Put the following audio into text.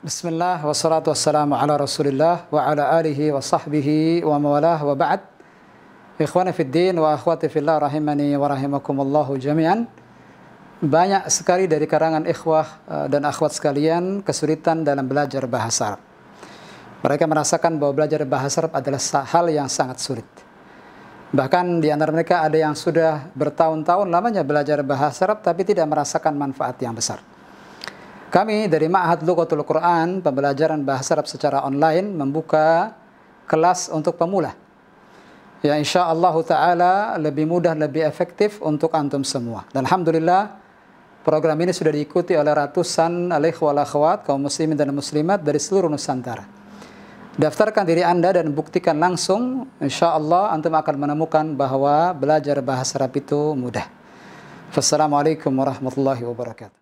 Bismillah wa wa wassalamu ala rasulillah wa ala alihi wa sahbihi wa mawalah wa ba'd Ikhwana fid din wa akhwati fillah rahimani wa rahimakumullahu jami'an Banyak sekali dari karangan ikhwah eh, dan akhwat sekalian kesulitan dalam belajar bahasa Arab Mereka merasakan bahwa belajar bahasa Arab adalah hal yang sangat sulit Bahkan di antara mereka ada yang sudah bertahun-tahun lamanya belajar bahasa Arab tapi tidak merasakan manfaat yang besar kami dari Ma'had Lugatul Quran, pembelajaran bahasa Arab secara online, membuka kelas untuk pemula. Ya insya Allah ta'ala lebih mudah, lebih efektif untuk antum semua. Dan Alhamdulillah, program ini sudah diikuti oleh ratusan alaih wal akhwat, kaum muslimin dan muslimat dari seluruh Nusantara. Daftarkan diri Anda dan buktikan langsung, insya Allah antum akan menemukan bahwa belajar bahasa Arab itu mudah. Wassalamualaikum warahmatullahi wabarakatuh.